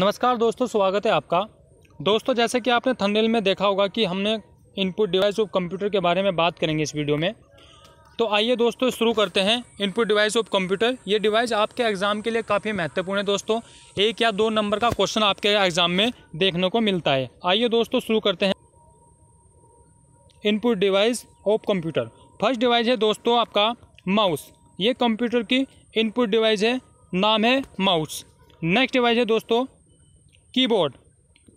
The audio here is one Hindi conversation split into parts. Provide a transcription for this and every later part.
नमस्कार दोस्तों स्वागत है आपका दोस्तों जैसे कि आपने थंबनेल में देखा होगा कि हमने इनपुट डिवाइस ऑफ कंप्यूटर के बारे में बात करेंगे इस वीडियो में तो आइए दोस्तों शुरू करते हैं इनपुट डिवाइस ऑफ कंप्यूटर ये डिवाइस आपके एग्ज़ाम के लिए काफ़ी महत्वपूर्ण है दोस्तों एक या दो नंबर का क्वेश्चन आपके एग्ज़ाम में देखने को मिलता है आइए दोस्तों शुरू करते हैं input device of computer first device है दोस्तों आपका माउस ये कंप्यूटर की इनपुट डिवाइस है नाम है माउस नेक्स्ट डिवाइस है दोस्तों कीबोर्ड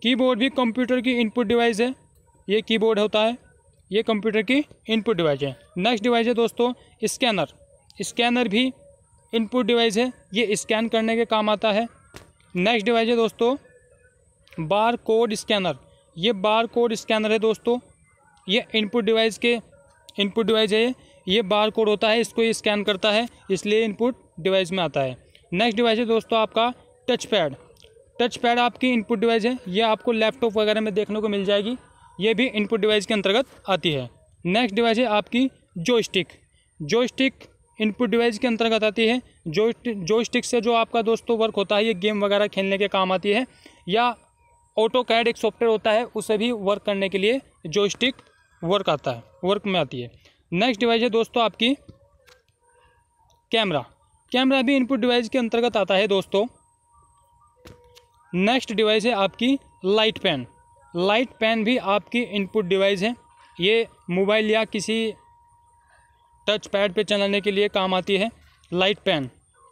कीबोर्ड भी कंप्यूटर की इनपुट डिवाइस है ये कीबोर्ड होता है ये कंप्यूटर की इनपुट डिवाइस है नेक्स्ट डिवाइस है दोस्तों स्कैनर स्कैनर भी इनपुट डिवाइस है ये स्कैन करने के काम आता है नेक्स्ट डिवाइस है दोस्तों बार कोड स्कैनर ये बार कोड स्कैनर है दोस्तों ये इनपुट डिवाइस के इनपुट डिवाइस है ये बार कोड होता है इसको स्कैन करता है इसलिए इनपुट डिवाइस में आता है नेक्स्ट डिवाइस है दोस्तों आपका टच पैड टच पैड आपकी इनपुट डिवाइस है यह आपको लैपटॉप वगैरह में देखने को मिल जाएगी ये भी इनपुट डिवाइस के अंतर्गत आती है नेक्स्ट डिवाइस है आपकी जो स्टिक इनपुट डिवाइस के अंतर्गत आती है जो स्टिक से जो आपका दोस्तों वर्क होता है ये गेम वगैरह खेलने के काम आती है या ऑटो कैड एक सॉफ्टवेयर होता है उसे भी वर्क करने के लिए स्टिक वर्क आता है वर्क में आती है नेक्स्ट डिवाइस है दोस्तों आपकी कैमरा कैमरा भी इनपुट डिवाइस के अंतर्गत आता है दोस्तों नेक्स्ट डिवाइस है आपकी लाइट पेन लाइट पेन भी आपकी इनपुट डिवाइस है ये मोबाइल या किसी टच पैड पर चलाने के लिए काम आती है लाइट पेन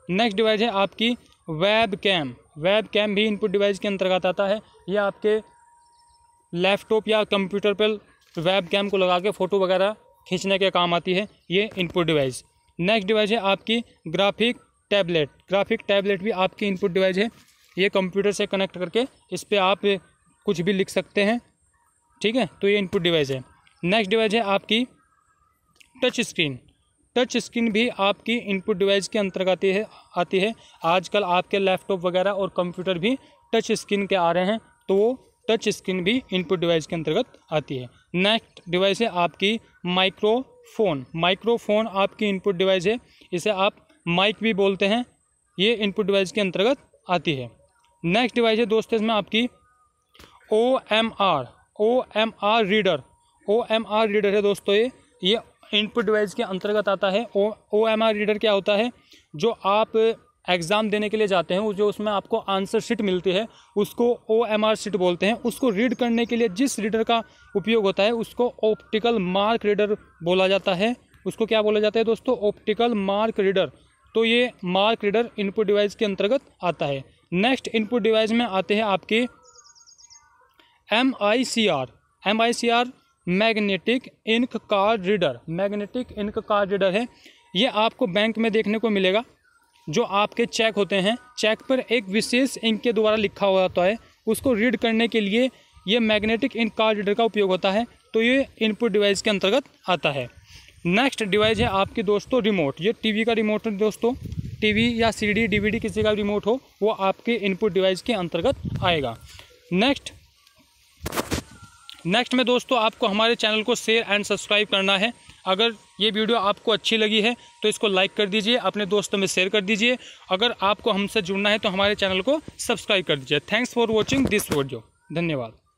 नेक्स्ट डिवाइस है आपकी वेब कैम वेब कैम भी इनपुट डिवाइस के अंतर्गत आता है यह आपके लैपटॉप या कंप्यूटर पर वेब कैम को लगा के फ़ोटो वगैरह खींचने के काम आती है ये इनपुट डिवाइस नेक्स्ट डिवाइस है आपकी ग्राफिक टैबलेट ग्राफिक टैबलेट भी आपकी इनपुट डिवाइस है ये कंप्यूटर से कनेक्ट करके इस पर आप कुछ भी लिख सकते हैं ठीक है तो ये इनपुट डिवाइस है नेक्स्ट डिवाइस है आपकी टच स्क्रीन टच स्क्रीन भी आपकी इनपुट डिवाइस के अंतर्गत है आती है आजकल आपके लैपटॉप वगैरह और कंप्यूटर भी टच स्क्रीन के आ रहे हैं तो वो टच स्क्रीन भी इनपुट डिवाइस के अंतर्गत आती है नेक्स्ट डिवाइस है आपकी माइक्रोफोन माइक्रोफोन आपकी इनपुट डिवाइस है इसे आप माइक भी बोलते हैं ये इनपुट डिवाइस के अंतर्गत आती है नेक्स्ट डिवाइस है दोस्तों इसमें आपकी O M R O M R reader O M R reader है दोस्तों ये ये इनपुट डिवाइस के अंतर्गत आता है O O M R reader क्या होता है जो आप एग्ज़ाम देने के लिए जाते हैं जो उसमें आपको आंसर शीट मिलती है उसको ओ एम आर शीट बोलते हैं उसको रीड करने के लिए जिस रीडर का उपयोग होता है उसको ऑप्टिकल मार्क रीडर बोला जाता है उसको क्या बोला जाता है दोस्तों ऑप्टिकल मार्क रीडर तो ये मार्क रीडर इनपुट डिवाइस के अंतर्गत आता है नेक्स्ट इनपुट डिवाइस में आते हैं आपके M I C R M I C R magnetic ink card reader magnetic ink card reader है ये आपको बैंक में देखने को मिलेगा जो आपके चेक होते हैं चेक पर एक विशेष इंक के द्वारा लिखा हुआ होता है उसको रीड करने के लिए ये मैग्नेटिक इंक कार्ड रीडर का उपयोग होता है तो ये इनपुट डिवाइस के अंतर्गत आता है नेक्स्ट डिवाइस है आपके दोस्तों रिमोट ये टीवी का रिमोट है दोस्तों टीवी या सीडी डीवीडी किसी का रिमोट हो वो आपके इनपुट डिवाइस के अंतर्गत आएगा नेक्स्ट नेक्स्ट में दोस्तों आपको हमारे चैनल को शेयर एंड सब्सक्राइब करना है अगर ये वीडियो आपको अच्छी लगी है तो इसको लाइक कर दीजिए अपने दोस्तों में शेयर कर दीजिए अगर आपको हमसे जुड़ना है तो हमारे चैनल को सब्सक्राइब कर दीजिए thanks for watching this video धन्यवाद